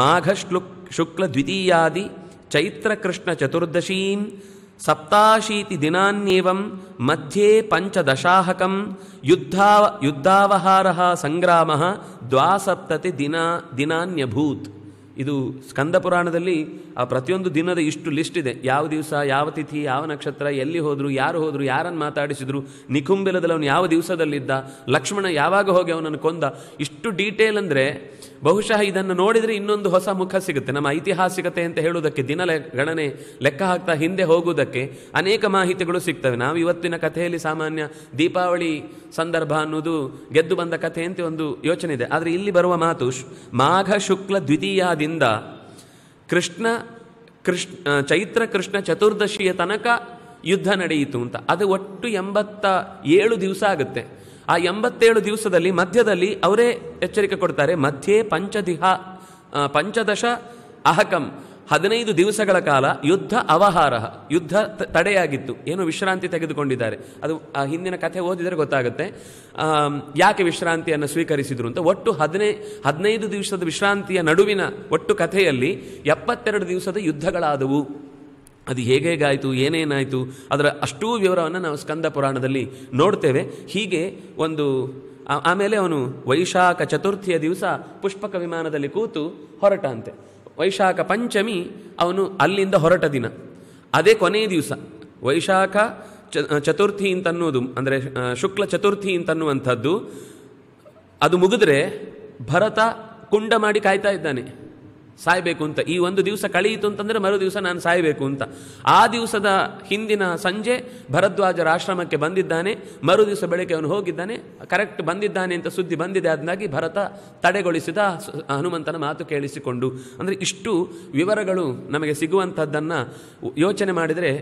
ಮಾಘಶ್ಲುಕ್ ಶುಕ್ಲ ದ್ವಿತೀಯಾದಿ ಚೈತ್ರ ಕೃಷ್ಣ ಚತುರ್ದಶೀಂ ಸಪ್ತಾಶೀತಿ ದಿನಾನ್ಯೇವಂ ಮಧ್ಯೆ ಪಂಚದಶಾಹಕಂ ಯುದ್ಧಾವ ಯುದ್ಧಾವಹಾರ ಸಂಗ್ರಾಮ ದ್ವಾಸಪ್ತತಿ ದಿನ ದಿನಾನ್ಯಭೂತ್ ಇದು ಸ್ಕಂದ ಪುರಾಣದಲ್ಲಿ ಆ ಪ್ರತಿಯೊಂದು ದಿನದ ಇಷ್ಟು ಲಿಸ್ಟ್ ಇದೆ ಯಾವ ದಿವಸ ಯಾವ ತಿಥಿ ಯಾವ ನಕ್ಷತ್ರ ಎಲ್ಲಿ ಹೋದರು ಯಾರು ಹೋದರು ಯಾರನ್ನು ಮಾತಾಡಿಸಿದ್ರು ನಿಖುಂಬಿಲದಲ್ಲಿ ಅವನು ಯಾವ ದಿವಸದಲ್ಲಿದ್ದ ಲಕ್ಷ್ಮಣ ಯಾವಾಗ ಹೋಗಿ ಅವನನ್ನು ಕೊಂದ ಇಷ್ಟು ಡೀಟೇಲ್ ಅಂದರೆ ಬಹುಶಃ ಇದನ್ನು ನೋಡಿದರೆ ಇನ್ನೊಂದು ಹೊಸ ಮುಖ ಸಿಗುತ್ತೆ ನಮ್ಮ ಐತಿಹಾಸಿಕತೆ ಅಂತ ಹೇಳುವುದಕ್ಕೆ ದಿನ ಗಣನೆ ಲೆಕ್ಕ ಹಾಕ್ತಾ ಹಿಂದೆ ಹೋಗುವುದಕ್ಕೆ ಅನೇಕ ಮಾಹಿತಿಗಳು ಸಿಗ್ತವೆ ನಾವು ಇವತ್ತಿನ ಕಥೆಯಲ್ಲಿ ಸಾಮಾನ್ಯ ದೀಪಾವಳಿ ಸಂದರ್ಭ ಅನ್ನೋದು ಗೆದ್ದು ಬಂದ ಕಥೆ ಅಂತ ಒಂದು ಯೋಚನೆ ಇದೆ ಆದರೆ ಇಲ್ಲಿ ಬರುವ ಮಾತು ಮಾಘ ಶುಕ್ಲ ದ್ವಿತೀಯಾದಿಂದ ಕೃಷ್ಣ ಕೃಷ್ಣ ಚೈತ್ರ ಕೃಷ್ಣ ಚತುರ್ದಶಿಯ ತನಕ ಯುದ್ಧ ನಡೆಯಿತು ಅಂತ ಅದು ಒಟ್ಟು ಎಂಬತ್ತ ಏಳು ದಿವಸ ಆಗುತ್ತೆ ಆ ಎಂಬತ್ತೇಳು ದಿವಸದಲ್ಲಿ ಮಧ್ಯದಲ್ಲಿ ಅವರೇ ಎಚ್ಚರಿಕೆ ಕೊಡ್ತಾರೆ ಮಧ್ಯೆ ಪಂಚದಿಹ ಪಂಚದಶ ಅಹಕಂ ಹದಿನೈದು ದಿವಸಗಳ ಕಾಲ ಯುದ್ಧ ಅವಹಾರ ಯುದ್ಧ ತಡೆಯಾಗಿತ್ತು ಏನು ವಿಶ್ರಾಂತಿ ತೆಗೆದುಕೊಂಡಿದ್ದಾರೆ ಅದು ಆ ಹಿಂದಿನ ಕಥೆ ಓದಿದರೆ ಗೊತ್ತಾಗುತ್ತೆ ಯಾಕೆ ವಿಶ್ರಾಂತಿಯನ್ನು ಸ್ವೀಕರಿಸಿದ್ರು ಅಂತ ಒಟ್ಟು ಹದಿನೈ ಹದಿನೈದು ದಿವಸದ ವಿಶ್ರಾಂತಿಯ ನಡುವಿನ ಒಟ್ಟು ಕಥೆಯಲ್ಲಿ ಎಪ್ಪತ್ತೆರಡು ದಿವಸದ ಯುದ್ಧಗಳಾದವು ಅದು ಹೇಗೇಗಾಯಿತು ಏನೇನಾಯಿತು ಅದರ ಅಷ್ಟೂ ವಿವರವನ್ನು ನಾವು ಸ್ಕಂದ ಪುರಾಣದಲ್ಲಿ ನೋಡ್ತೇವೆ ಹೀಗೆ ಒಂದು ಆಮೇಲೆ ಅವನು ವೈಶಾಖ ಚತುರ್ಥಿಯ ದಿವಸ ಪುಷ್ಪಕ ವಿಮಾನದಲ್ಲಿ ಕೂತು ಹೊರಟ ಅಂತೆ ವೈಶಾಖ ಪಂಚಮಿ ಅವನು ಅಲ್ಲಿಂದ ಹೊರಟ ದಿನ ಅದೇ ಕೊನೆಯ ದಿವಸ ವೈಶಾಖ ಚತುರ್ಥಿ ಅಂತನ್ನುವುದು ಅಂದರೆ ಶುಕ್ಲ ಚತುರ್ಥಿ ಅಂತನ್ನುವಂಥದ್ದು ಅದು ಮುಗಿದ್ರೆ ಭರತ ಕುಂಡ ಮಾಡಿ ಕಾಯ್ತಾ ಇದ್ದಾನೆ ಸಾಯಬೇಕು ಅಂತ ಈ ಒಂದು ದಿವಸ ಕಳೆಯಿತು ಅಂತಂದರೆ ಮರು ದಿವಸ ನಾನು ಸಾಯಬೇಕು ಅಂತ ಆ ದಿವಸದ ಹಿಂದಿನ ಸಂಜೆ ಭರದ್ವಾಜರ ಆಶ್ರಮಕ್ಕೆ ಬಂದಿದ್ದಾನೆ ಮರು ದಿವಸ ಬೆಳಗ್ಗೆ ಅವನು ಹೋಗಿದ್ದಾನೆ ಕರೆಕ್ಟ್ ಬಂದಿದ್ದಾನೆ ಅಂತ ಸುದ್ದಿ ಬಂದಿದೆ ಅದನ್ನಾಗಿ ಭರತ ತಡೆಗೊಳಿಸಿದ ಹನುಮಂತನ ಮಾತು ಕೇಳಿಸಿಕೊಂಡು ಅಂದರೆ ಇಷ್ಟು ವಿವರಗಳು ನಮಗೆ ಸಿಗುವಂಥದ್ದನ್ನು ಯೋಚನೆ ಮಾಡಿದರೆ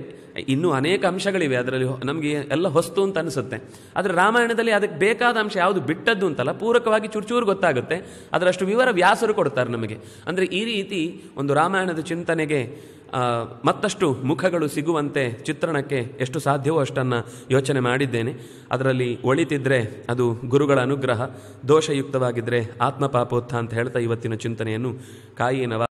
ಇನ್ನೂ ಅನೇಕ ಅಂಶಗಳಿವೆ ಅದರಲ್ಲಿ ನಮಗೆ ಎಲ್ಲ ಹೊಸ್ತು ಅಂತ ಅನಿಸುತ್ತೆ ಆದರೆ ರಾಮಾಯಣದಲ್ಲಿ ಅದಕ್ಕೆ ಬೇಕಾದ ಅಂಶ ಯಾವುದು ಬಿಟ್ಟದ್ದು ಅಂತಲ್ಲ ಪೂರಕವಾಗಿ ಚೂರು ಚೂರು ಗೊತ್ತಾಗುತ್ತೆ ಅದರಷ್ಟು ವಿವರ ವ್ಯಾಸರು ಕೊಡ್ತಾರೆ ನಮಗೆ ಅಂದರೆ ಈ ಈ ರೀತಿ ಒಂದು ರಾಮಾಯಣದ ಚಿಂತನೆಗೆ ಮತ್ತಷ್ಟು ಮುಖಗಳು ಸಿಗುವಂತೆ ಚಿತ್ರಣಕ್ಕೆ ಎಷ್ಟು ಸಾಧ್ಯವೋ ಅಷ್ಟನ್ನು ಯೋಚನೆ ಮಾಡಿದ್ದೇನೆ ಅದರಲ್ಲಿ ಒಳಿತಿದ್ರೆ ಅದು ಗುರುಗಳ ಅನುಗ್ರಹ ದೋಷಯುಕ್ತವಾಗಿದ್ದರೆ ಆತ್ಮಪಾಪೋತ್ಥ ಅಂತ ಹೇಳ್ತಾ ಇವತ್ತಿನ ಚಿಂತನೆಯನ್ನು ಕಾಯಿ